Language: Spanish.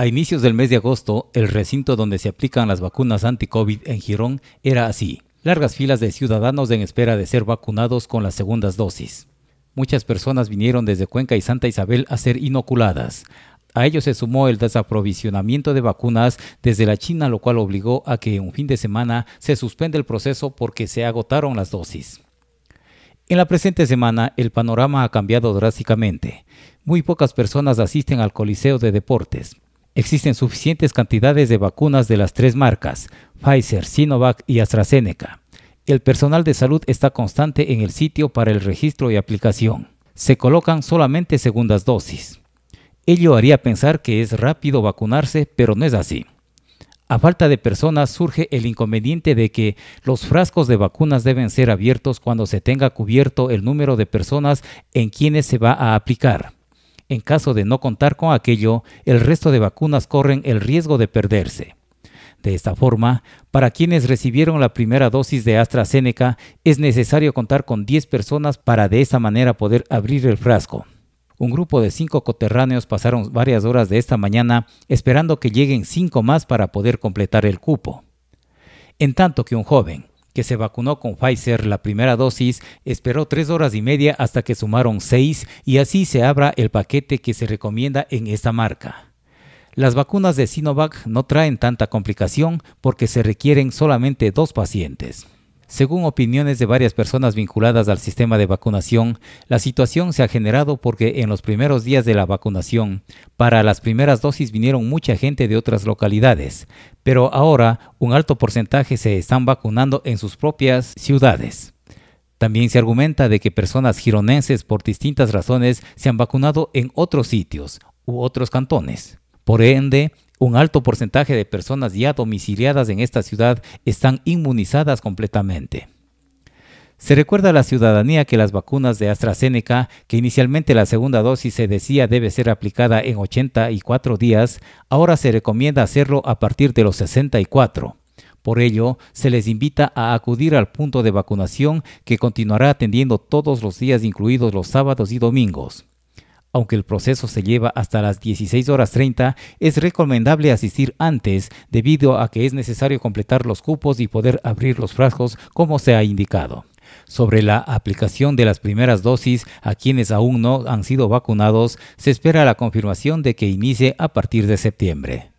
A inicios del mes de agosto, el recinto donde se aplican las vacunas anti-COVID en Girón era así. Largas filas de ciudadanos en espera de ser vacunados con las segundas dosis. Muchas personas vinieron desde Cuenca y Santa Isabel a ser inoculadas. A ello se sumó el desaprovisionamiento de vacunas desde la China, lo cual obligó a que un fin de semana se suspende el proceso porque se agotaron las dosis. En la presente semana el panorama ha cambiado drásticamente. Muy pocas personas asisten al Coliseo de Deportes existen suficientes cantidades de vacunas de las tres marcas, Pfizer, Sinovac y AstraZeneca. El personal de salud está constante en el sitio para el registro y aplicación. Se colocan solamente segundas dosis. Ello haría pensar que es rápido vacunarse, pero no es así. A falta de personas surge el inconveniente de que los frascos de vacunas deben ser abiertos cuando se tenga cubierto el número de personas en quienes se va a aplicar. En caso de no contar con aquello, el resto de vacunas corren el riesgo de perderse. De esta forma, para quienes recibieron la primera dosis de AstraZeneca, es necesario contar con 10 personas para de esa manera poder abrir el frasco. Un grupo de cinco coterráneos pasaron varias horas de esta mañana esperando que lleguen cinco más para poder completar el cupo. En tanto que un joven, que se vacunó con Pfizer la primera dosis, esperó tres horas y media hasta que sumaron seis y así se abra el paquete que se recomienda en esta marca. Las vacunas de Sinovac no traen tanta complicación porque se requieren solamente dos pacientes. Según opiniones de varias personas vinculadas al sistema de vacunación, la situación se ha generado porque en los primeros días de la vacunación, para las primeras dosis vinieron mucha gente de otras localidades, pero ahora un alto porcentaje se están vacunando en sus propias ciudades. También se argumenta de que personas gironenses por distintas razones se han vacunado en otros sitios u otros cantones. Por ende, un alto porcentaje de personas ya domiciliadas en esta ciudad están inmunizadas completamente. Se recuerda a la ciudadanía que las vacunas de AstraZeneca, que inicialmente la segunda dosis se decía debe ser aplicada en 84 días, ahora se recomienda hacerlo a partir de los 64. Por ello, se les invita a acudir al punto de vacunación que continuará atendiendo todos los días, incluidos los sábados y domingos. Aunque el proceso se lleva hasta las 16 horas 30, es recomendable asistir antes debido a que es necesario completar los cupos y poder abrir los frascos como se ha indicado. Sobre la aplicación de las primeras dosis a quienes aún no han sido vacunados, se espera la confirmación de que inicie a partir de septiembre.